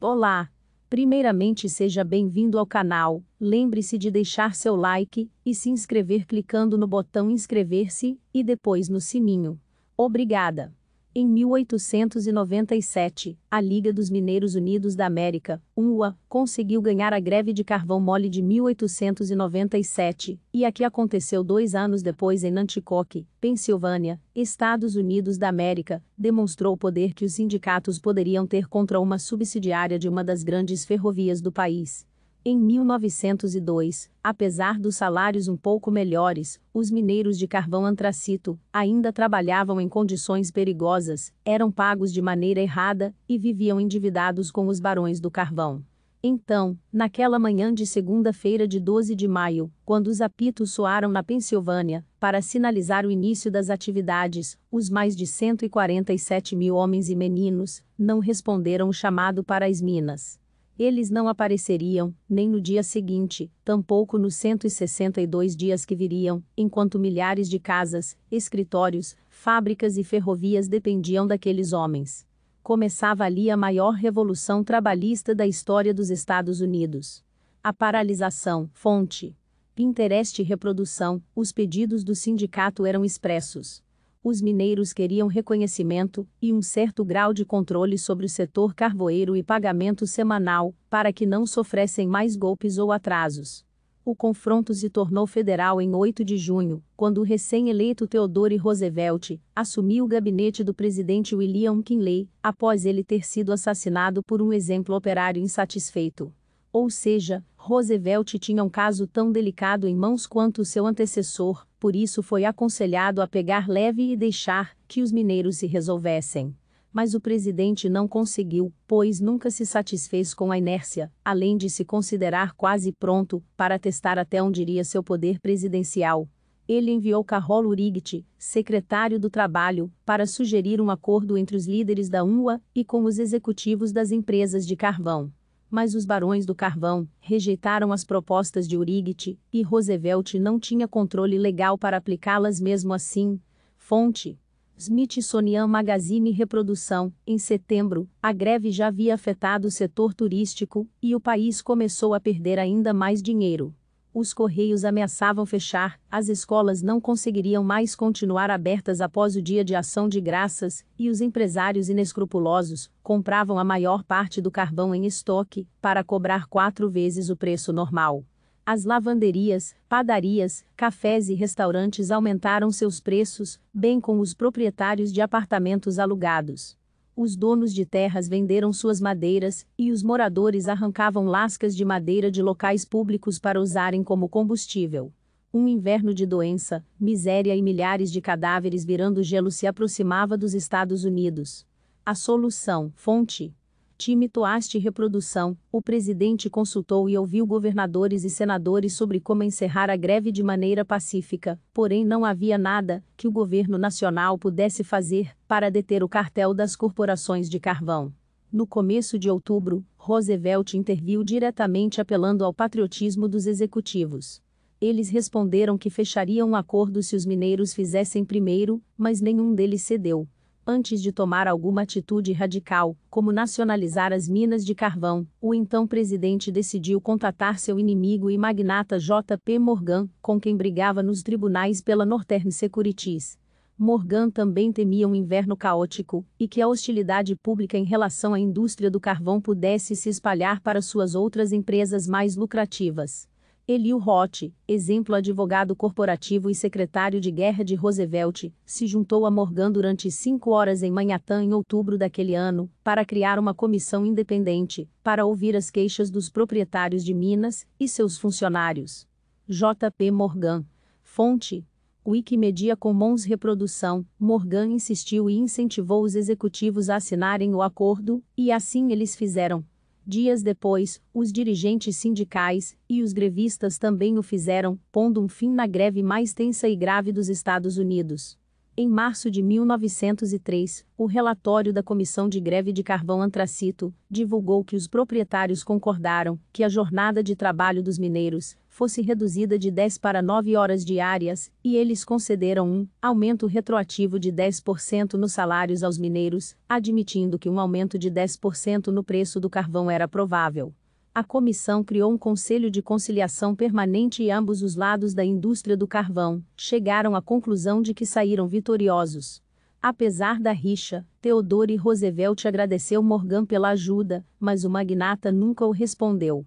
Olá! Primeiramente seja bem-vindo ao canal, lembre-se de deixar seu like e se inscrever clicando no botão inscrever-se e depois no sininho. Obrigada! Em 1897, a Liga dos Mineiros Unidos da América, UNUA, conseguiu ganhar a greve de carvão mole de 1897, e a que aconteceu dois anos depois em Nanticoke, Pensilvânia, Estados Unidos da América, demonstrou o poder que os sindicatos poderiam ter contra uma subsidiária de uma das grandes ferrovias do país. Em 1902, apesar dos salários um pouco melhores, os mineiros de carvão antracito ainda trabalhavam em condições perigosas, eram pagos de maneira errada e viviam endividados com os barões do carvão. Então, naquela manhã de segunda-feira de 12 de maio, quando os apitos soaram na Pensilvânia, para sinalizar o início das atividades, os mais de 147 mil homens e meninos não responderam o chamado para as minas eles não apareceriam, nem no dia seguinte, tampouco nos 162 dias que viriam, enquanto milhares de casas, escritórios, fábricas e ferrovias dependiam daqueles homens. Começava ali a maior revolução trabalhista da história dos Estados Unidos. A paralisação, fonte. Pinterest reprodução, os pedidos do sindicato eram expressos os mineiros queriam reconhecimento e um certo grau de controle sobre o setor carvoeiro e pagamento semanal, para que não sofressem mais golpes ou atrasos. O confronto se tornou federal em 8 de junho, quando o recém-eleito Theodore Roosevelt assumiu o gabinete do presidente William Kinley, após ele ter sido assassinado por um exemplo operário insatisfeito. Ou seja, Roosevelt tinha um caso tão delicado em mãos quanto seu antecessor, por isso foi aconselhado a pegar leve e deixar que os mineiros se resolvessem. Mas o presidente não conseguiu, pois nunca se satisfez com a inércia, além de se considerar quase pronto para testar até onde iria seu poder presidencial. Ele enviou Carol Urigit, secretário do Trabalho, para sugerir um acordo entre os líderes da UNWA e com os executivos das empresas de carvão mas os barões do carvão rejeitaram as propostas de Urigit e Roosevelt não tinha controle legal para aplicá-las mesmo assim. Fonte: Smithsonian Magazine Reprodução. Em setembro, a greve já havia afetado o setor turístico e o país começou a perder ainda mais dinheiro os Correios ameaçavam fechar, as escolas não conseguiriam mais continuar abertas após o dia de ação de graças, e os empresários inescrupulosos compravam a maior parte do carvão em estoque, para cobrar quatro vezes o preço normal. As lavanderias, padarias, cafés e restaurantes aumentaram seus preços, bem como os proprietários de apartamentos alugados os donos de terras venderam suas madeiras, e os moradores arrancavam lascas de madeira de locais públicos para usarem como combustível. Um inverno de doença, miséria e milhares de cadáveres virando gelo se aproximava dos Estados Unidos. A solução, fonte, time Toaste Reprodução, o presidente consultou e ouviu governadores e senadores sobre como encerrar a greve de maneira pacífica, porém não havia nada que o governo nacional pudesse fazer para deter o cartel das corporações de carvão. No começo de outubro, Roosevelt interviu diretamente apelando ao patriotismo dos executivos eles responderam que fechariam um acordo se os mineiros fizessem primeiro, mas nenhum deles cedeu antes de tomar alguma atitude radical, como nacionalizar as minas de carvão, o então presidente decidiu contatar seu inimigo e magnata J.P. Morgan, com quem brigava nos tribunais pela Northern Securities. Morgan também temia um inverno caótico e que a hostilidade pública em relação à indústria do carvão pudesse se espalhar para suas outras empresas mais lucrativas. Elio Roth, exemplo advogado corporativo e secretário de guerra de Roosevelt, se juntou a Morgan durante cinco horas em Manhattan em outubro daquele ano, para criar uma comissão independente, para ouvir as queixas dos proprietários de minas e seus funcionários. J.P. Morgan. Fonte. Wikimedia Commons Reprodução, Morgan insistiu e incentivou os executivos a assinarem o acordo, e assim eles fizeram. Dias depois, os dirigentes sindicais e os grevistas também o fizeram, pondo um fim na greve mais tensa e grave dos Estados Unidos. Em março de 1903, o relatório da Comissão de Greve de Carvão Antracito divulgou que os proprietários concordaram que a jornada de trabalho dos mineiros fosse reduzida de 10 para 9 horas diárias, e eles concederam um aumento retroativo de 10% nos salários aos mineiros, admitindo que um aumento de 10% no preço do carvão era provável. A comissão criou um conselho de conciliação permanente e ambos os lados da indústria do carvão chegaram à conclusão de que saíram vitoriosos. Apesar da rixa, Theodore Roosevelt agradeceu Morgan pela ajuda, mas o magnata nunca o respondeu.